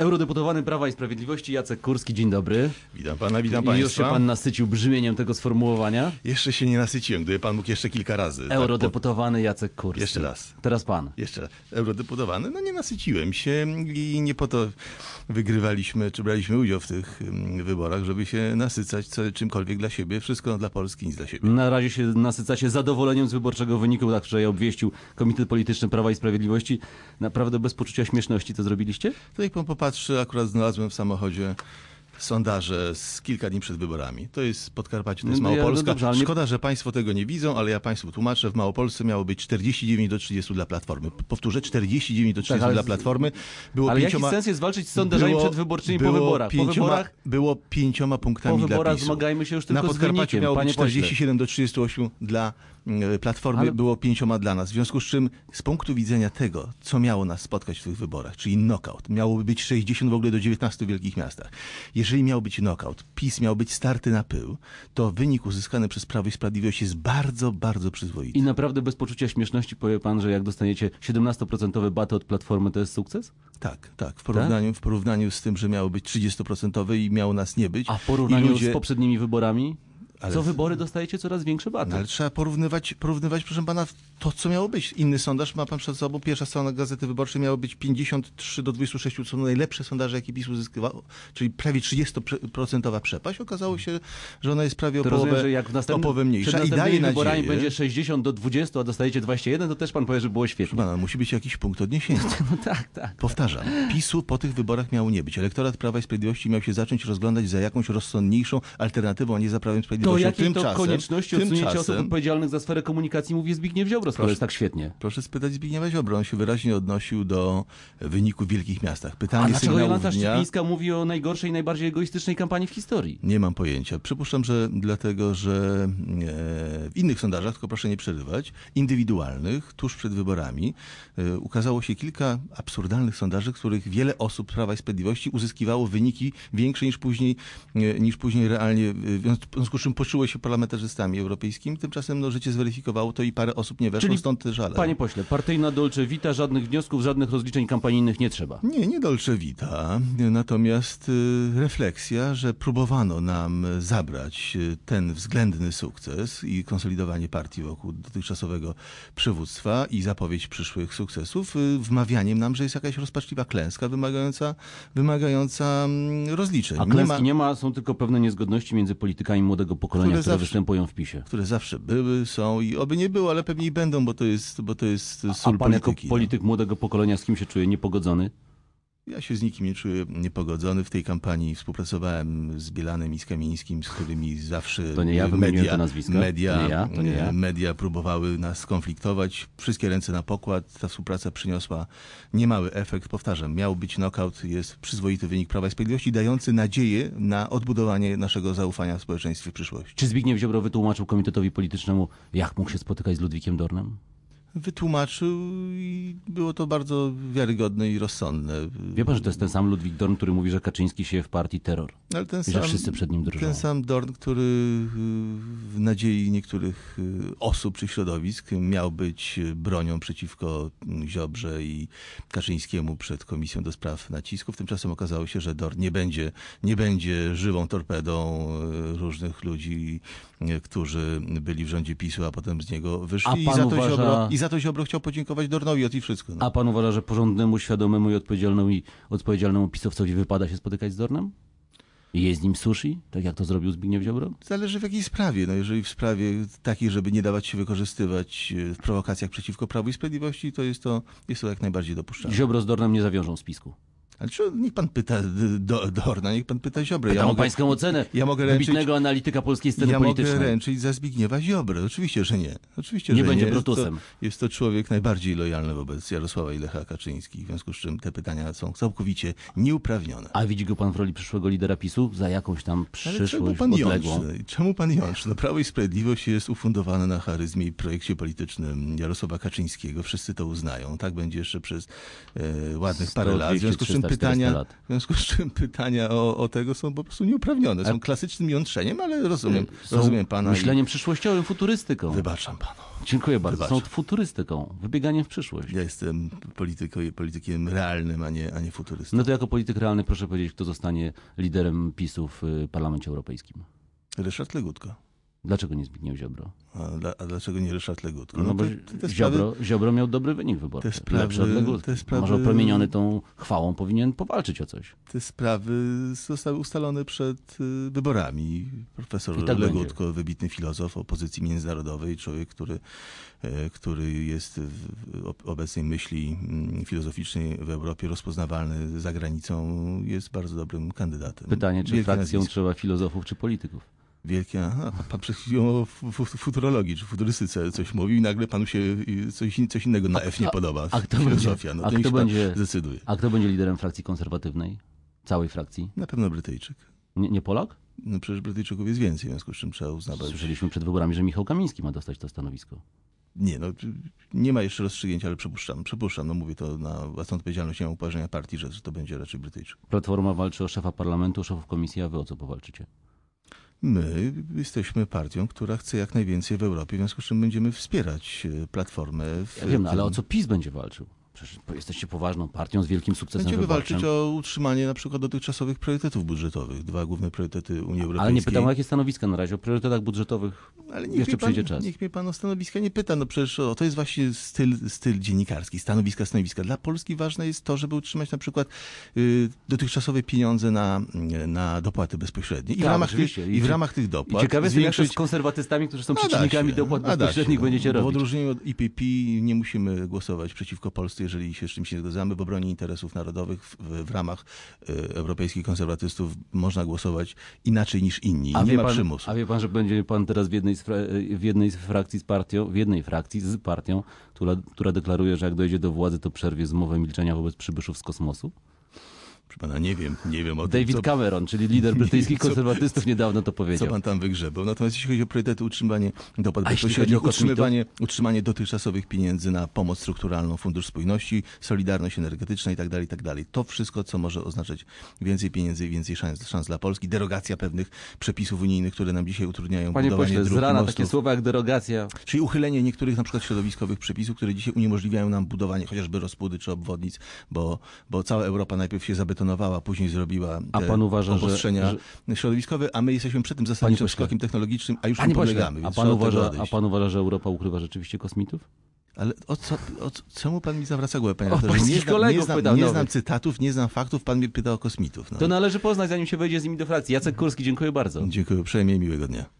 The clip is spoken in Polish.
Eurodeputowany Prawa i Sprawiedliwości Jacek Kurski, dzień dobry. Witam pana, witam państwa. I już się pan nasycił brzmieniem tego sformułowania? Jeszcze się nie nasyciłem, gdyby pan mógł jeszcze kilka razy. Tak Eurodeputowany tak, Jacek Kurski. Jeszcze raz. Teraz pan. Jeszcze raz. Eurodeputowany? No nie nasyciłem się i nie po to wygrywaliśmy, czy braliśmy udział w tych wyborach, żeby się nasycać czymkolwiek dla siebie, wszystko dla Polski, nic dla siebie. Na razie się nasycacie zadowoleniem z wyborczego wyniku, tak wczoraj obwieścił Komitet Polityczny Prawa i Sprawiedliwości. Naprawdę bez poczucia śmieszności to zrobiliście? To jak pan popatrzy, akurat znalazłem w samochodzie sondaże z kilka dni przed wyborami. To jest Podkarpacie, to jest no Małopolska. Szkoda, że państwo tego nie widzą, ale ja państwu tłumaczę. W Małopolsce miało być 49 do 30 dla Platformy. Powtórzę, 49 do 30 tak, dla Platformy. Było ale pięcioma, jaki sens jest walczyć z sondażami było, przedwyborczymi było po wyborach? Pięcioma, po wyborach? Było pięcioma punktami po wyborach zmagajmy się już tylko Na Podkarpacie z miało być 47 do 38 dla Y, platformy Ale... było pięcioma dla nas. W związku z czym z punktu widzenia tego, co miało nas spotkać w tych wyborach, czyli knockout, miałoby być 60 w ogóle do 19 w wielkich miastach. Jeżeli miał być knockout, PiS miał być starty na pył, to wynik uzyskany przez Prawo i Sprawiedliwość jest bardzo, bardzo przyzwoity. I naprawdę bez poczucia śmieszności powie pan, że jak dostaniecie 17% baty od Platformy, to jest sukces? Tak, tak. W tak? porównaniu, tak? W porównaniu z tym, że miało być 30% i miało nas nie być. A w porównaniu ludzie... z poprzednimi wyborami? Ale... Co wybory dostajecie coraz większe baty. No, ale trzeba porównywać, porównywać, proszę pana, to, co miało być. Inny sondaż ma pan przed sobą. Pierwsza strona Gazety Wyborczej miało być 53 do 26, co najlepsze sondaże, jakie PiS uzyskiwał, czyli prawie 30% przepaść. Okazało się, że ona jest prawie o to połowę, rozumiem, że jak w następnym, o mniejsza. Przed I daje wyborami nadzieję... będzie 60 do 20, a dostajecie 21, to też pan powie, że było świetnie. pana, musi być jakiś punkt odniesienia. No, tak, tak. Powtarzam, PiSu po tych wyborach miało nie być. Elektorat Prawa i Sprawiedliwości miał się zacząć rozglądać za jakąś rozsądniejszą alternatywą, a nie za Prawem Sprawiedliwości o jakiej to konieczności odsunięcia osób odpowiedzialnych za sferę komunikacji mówi Zbigniew Ziobro, proszę tak świetnie. Proszę spytać Zbigniewa Ziobro, on się wyraźnie odnosił do wyników w wielkich miastach. Pytanie A dlaczego Jolanta Szczypińska mówi o najgorszej, najbardziej egoistycznej kampanii w historii? Nie mam pojęcia. Przypuszczam, że dlatego, że e, w innych sondażach, tylko proszę nie przerywać, indywidualnych, tuż przed wyborami, e, ukazało się kilka absurdalnych sondaży, w których wiele osób Prawa i Sprawiedliwości uzyskiwało wyniki większe niż później, e, niż później realnie, w związku z czym poszyło się parlamentarzystami europejskimi. Tymczasem no, życie zweryfikowało to i parę osób nie weszło, Czyli, stąd żale. Panie pośle, partyjna Dolce Vita, żadnych wniosków, żadnych rozliczeń kampanijnych nie trzeba. Nie, nie Dolce Vita. Natomiast y, refleksja, że próbowano nam zabrać y, ten względny sukces i konsolidowanie partii wokół dotychczasowego przywództwa i zapowiedź przyszłych sukcesów, y, wmawianiem nam, że jest jakaś rozpaczliwa klęska wymagająca, wymagająca mm, rozliczeń. A klęski nie ma, nie ma są tylko pewne niezgodności między politykami młodego pokolenia pokolenia, które, które zawsze, występują w PiSie. Które zawsze były, są i oby nie było, ale pewnie i będą, bo to jest, bo to jest sól a, a pan polityki, jako no. polityk no. młodego pokolenia z kim się czuje niepogodzony? Ja się z nikim nie czuję niepogodzony. W tej kampanii współpracowałem z Bielanem i z Kamińskim, z którymi zawsze to nie ja media, to media, to nie ja, to nie ja. media próbowały nas konfliktować. Wszystkie ręce na pokład. Ta współpraca przyniosła niemały efekt. Powtarzam, miał być knockout, jest przyzwoity wynik Prawa i Sprawiedliwości, dający nadzieję na odbudowanie naszego zaufania w społeczeństwie w przyszłości. Czy Zbigniew Ziobro wytłumaczył komitetowi politycznemu, jak mógł się spotykać z Ludwikiem Dornem? wytłumaczył i było to bardzo wiarygodne i rozsądne. Wie pan, że to jest ten sam Ludwik Dorn, który mówi, że Kaczyński się w partii terror. Ale ten sam, że wszyscy przed nim drżą. Ten sam Dorn, który w nadziei niektórych y, osób czy środowisk miał być bronią przeciwko Ziobrze i Kaczyńskiemu przed Komisją do Spraw Nacisków. Tymczasem okazało się, że Dorn nie będzie, nie będzie żywą torpedą y, różnych ludzi, y, którzy byli w rządzie PiSu, a potem z niego wyszli. A pan I za to uważa... Ziobro, za to Ziobro chciał podziękować Dornowi i wszystko. No. A pan uważa, że porządnemu, świadomemu i odpowiedzialnemu, i odpowiedzialnemu pisowcowi wypada się spotykać z Dornem? I z nim sushi, tak jak to zrobił Zbigniew Ziobro? Zależy w jakiej sprawie. No jeżeli w sprawie takiej, żeby nie dawać się wykorzystywać e, w prowokacjach przeciwko Prawu i Sprawiedliwości, to jest to, jest to jak najbardziej dopuszczalne. Ziobro z Dornem nie zawiążą spisku. Ale czy, niech pan pyta y, do, Dorna, niech pan pyta Ziobrę. Pytam ja mogę, pańską ocenę ja mogę ręczyć, wybitnego analityka polskiej sceny ja politycznej. Ja mogę ręczyć za Zbigniewa Ziobrę. Oczywiście, że nie. Oczywiście, nie że będzie nie. Brutusem. Jest to, jest to człowiek najbardziej lojalny wobec Jarosława i Lecha Kaczyńskich, w związku z czym te pytania są całkowicie nieuprawnione. A widzi go pan w roli przyszłego lidera PiSu za jakąś tam przyszłość Ale czemu pan odległą? Jącz? Czemu pan jącz? No Prawo i Sprawiedliwość jest ufundowane na charyzmie i projekcie politycznym Jarosława Kaczyńskiego. Wszyscy to uznają. Tak będzie jeszcze przez e, ładnych parę lat. W związku z czym pytania, W związku z czym pytania o, o tego są po prostu nieuprawnione. Są klasycznym jątrzeniem, ale rozumiem, e, są rozumiem pana. myśleniem i... przyszłościowym, futurystyką. Wybaczam panu. Dziękuję bardzo. Wybaczam. Są futurystyką, wybieganiem w przyszłość. Ja jestem polityko, politykiem realnym, a nie, a nie futurystą. No to jako polityk realny proszę powiedzieć, kto zostanie liderem PiSu w y, Parlamencie Europejskim. Ryszard Legutko. Dlaczego nie Zbigniew Ziobro? A, a dlaczego nie Ryszard Legutko? No, no bo te, te sprawy, Ziobro, Ziobro miał dobry wynik wyborczy. Te sprawy, Lepszy od Legutko. Sprawy, Może promieniony tą chwałą powinien powalczyć o coś. Te sprawy zostały ustalone przed y, wyborami. Profesor tak Legutko, będzie. wybitny filozof opozycji międzynarodowej, człowiek, który, e, który jest w obecnej myśli mm, filozoficznej w Europie rozpoznawalny za granicą, jest bardzo dobrym kandydatem. Pytanie, czy Wielkie frakcją trzeba filozofów czy polityków? Wielkie, aha, pan przed chwilą o futurologii czy futurystyce coś mówił i nagle panu się coś, coś innego na F nie podoba. A, no a kto Filozofia, będzie, no to a kto będzie, zdecyduje. A kto będzie liderem frakcji konserwatywnej? Całej frakcji? Na pewno Brytyjczyk. Nie, nie Polak? No przecież Brytyjczyków jest więcej, w związku z czym trzeba uznawać. Słyszeliśmy przed wyborami, że Michał Kamiński ma dostać to stanowisko. Nie, no, nie ma jeszcze rozstrzygnięcia, ale przepuszczam, przepuszczam. no mówię to na własną odpowiedzialność, nie mam upoważnienia partii, że to będzie raczej Brytyjczyk. Platforma walczy o szefa parlamentu, szefów komisji, a wy o co powalczycie? My jesteśmy partią, która chce jak najwięcej w Europie, w związku z czym będziemy wspierać e, Platformę. W ja wiem, no, tym... ale o co PiS będzie walczył? Przecież jesteście poważną partią z wielkim sukcesem Będziemy walczyć o utrzymanie na przykład dotychczasowych priorytetów budżetowych. Dwa główne priorytety Unii Europejskiej. Ale nie pytam o jakie stanowiska na razie, o priorytetach budżetowych Ale niech jeszcze przyjdzie czas. Niech mnie pan o stanowiska nie pyta. No przecież o, to jest właśnie styl, styl dziennikarski. Stanowiska, stanowiska. Dla Polski ważne jest to, żeby utrzymać na przykład y, dotychczasowe pieniądze na, na dopłaty bezpośrednie. I, tak, w ramach tych, I, w ramach tych dopłat. I ciekawe jest, zwiększyć... jak z konserwatystami, którzy są no przeciwnikami dopłat no bezpośrednich, się, no. będziecie robić. W odróżnieniu od IPP nie musimy głosować przeciwko Polsce prostu, jeżeli się z czymś nie zgadzamy, w obronie interesów narodowych w, w ramach y, europejskich konserwatystów można głosować inaczej niż inni. A nie ma pan, przymusu. A wie pan, że będzie pan teraz w jednej, w jednej frakcji z partią, w jednej frakcji z partią, która, która deklaruje, że jak dojdzie do władzy, to przerwie zmowę milczenia wobec przybyszów z kosmosu? Pana nie wiem, nie wiem o David tym. David Cameron, czyli lider brytyjskich konserwatystów niedawno to powiedział. Co pan tam wygrzebał? Natomiast jeśli chodzi o priorytety, utrzymanie dopłat utrzymywanie, to... utrzymanie dotychczasowych pieniędzy na pomoc strukturalną, Fundusz Spójności, Solidarność Energetyczna i tak dalej, tak dalej. To wszystko, co może oznaczać więcej pieniędzy i więcej szans, szans, dla Polski. Derogacja pewnych przepisów unijnych, które nam dzisiaj utrudniają Panie budowanie pośle, dróg, z rana takie słowa jak derogacja. Czyli uchylenie niektórych na przykład środowiskowych przepisów, które dzisiaj uniemożliwiają nam budowanie chociażby rozpudy czy obwodnic, bo, bo cała Europa najpierw się zabytowała zabetonowała, później zrobiła a pan uważa, obostrzenia że, że... środowiskowe, a my jesteśmy przy tym zasadniczym skokiem technologicznym, a już nie polegamy. A pan, uważa, a pan uważa, że Europa ukrywa rzeczywiście kosmitów? Ale o co, o co, czemu pan mi zawraca głowę, panie o, Nie, znam, nie, znam, pytał, nie no. znam cytatów, nie znam faktów, pan mnie pyta o kosmitów. No. To należy poznać, zanim się wejdzie z nimi do frakcji. Jacek Kurski, dziękuję bardzo. Dziękuję uprzejmie i miłego dnia.